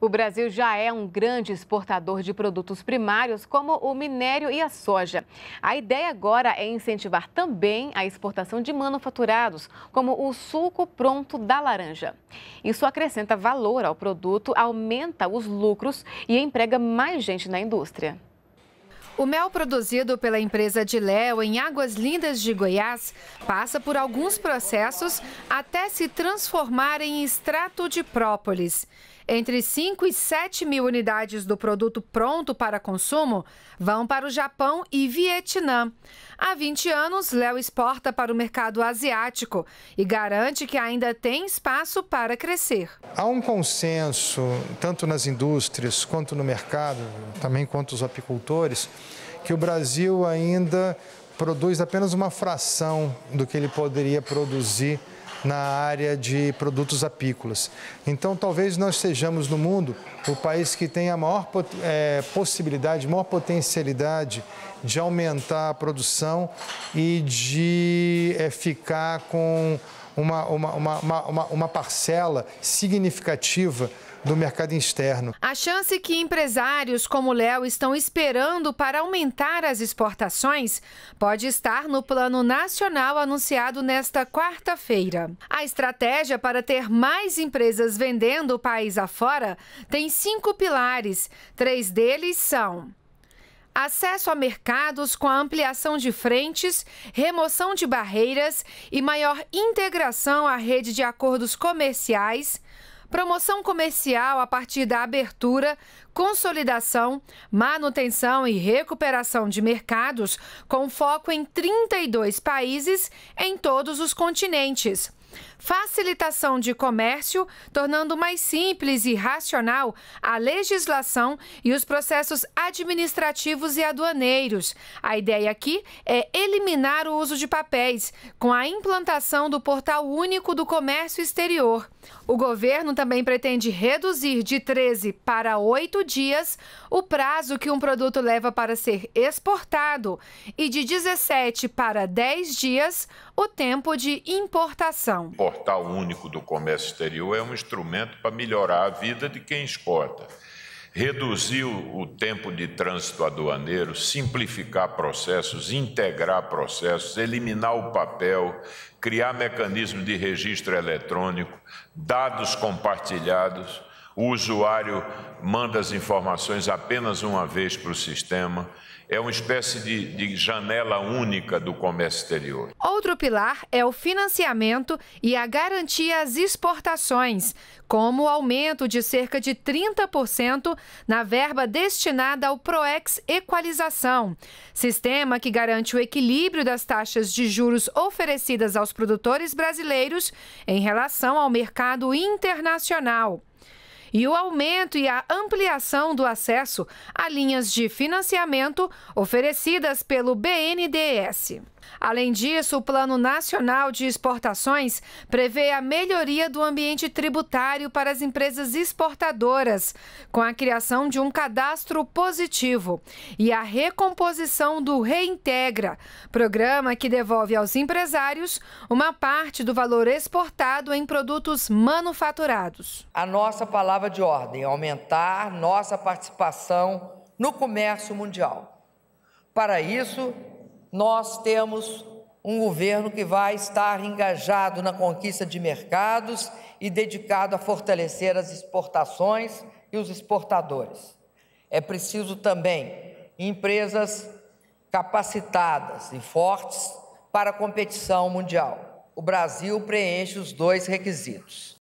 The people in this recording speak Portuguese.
O Brasil já é um grande exportador de produtos primários, como o minério e a soja. A ideia agora é incentivar também a exportação de manufaturados, como o suco pronto da laranja. Isso acrescenta valor ao produto, aumenta os lucros e emprega mais gente na indústria. O mel produzido pela empresa de Léo em Águas Lindas de Goiás passa por alguns processos até se transformar em extrato de própolis. Entre 5 e 7 mil unidades do produto pronto para consumo vão para o Japão e Vietnã. Há 20 anos, Léo exporta para o mercado asiático e garante que ainda tem espaço para crescer. Há um consenso, tanto nas indústrias quanto no mercado, também quanto os apicultores, que o Brasil ainda produz apenas uma fração do que ele poderia produzir na área de produtos apícolas. Então, talvez nós sejamos no mundo o país que tem a maior é, possibilidade, maior potencialidade de aumentar a produção e de é, ficar com uma, uma, uma, uma, uma parcela significativa do mercado externo. A chance que empresários como Léo estão esperando para aumentar as exportações pode estar no plano nacional anunciado nesta quarta-feira. A estratégia para ter mais empresas vendendo o país afora tem cinco pilares. Três deles são acesso a mercados com a ampliação de frentes, remoção de barreiras e maior integração à rede de acordos comerciais, Promoção comercial a partir da abertura, consolidação, manutenção e recuperação de mercados, com foco em 32 países em todos os continentes facilitação de comércio, tornando mais simples e racional a legislação e os processos administrativos e aduaneiros. A ideia aqui é eliminar o uso de papéis, com a implantação do Portal Único do Comércio Exterior. O governo também pretende reduzir de 13 para 8 dias o prazo que um produto leva para ser exportado e de 17 para 10 dias o tempo de importação. Portal Único do Comércio Exterior é um instrumento para melhorar a vida de quem exporta. reduzir o tempo de trânsito aduaneiro, simplificar processos, integrar processos, eliminar o papel, criar mecanismos de registro eletrônico, dados compartilhados o usuário manda as informações apenas uma vez para o sistema. É uma espécie de, de, janela única do comércio exterior. Outro pilar é o financiamento e a garantia às exportações, como o aumento de cerca de 30% na verba destinada ao PROEX Equalização, sistema que garante o equilíbrio das taxas de juros oferecidas aos produtores brasileiros em relação ao mercado internacional e o aumento e a ampliação do acesso a linhas de financiamento oferecidas pelo BNDES. Além disso, o Plano Nacional de Exportações prevê a melhoria do ambiente tributário para as empresas exportadoras, com a criação de um cadastro positivo e a recomposição do Reintegra, programa que devolve aos empresários uma parte do valor exportado em produtos manufaturados. A nossa palavra de ordem é aumentar nossa participação no comércio mundial. Para isso, nós temos um governo que vai estar engajado na conquista de mercados e dedicado a fortalecer as exportações e os exportadores. É preciso também empresas capacitadas e fortes para a competição mundial. O Brasil preenche os dois requisitos.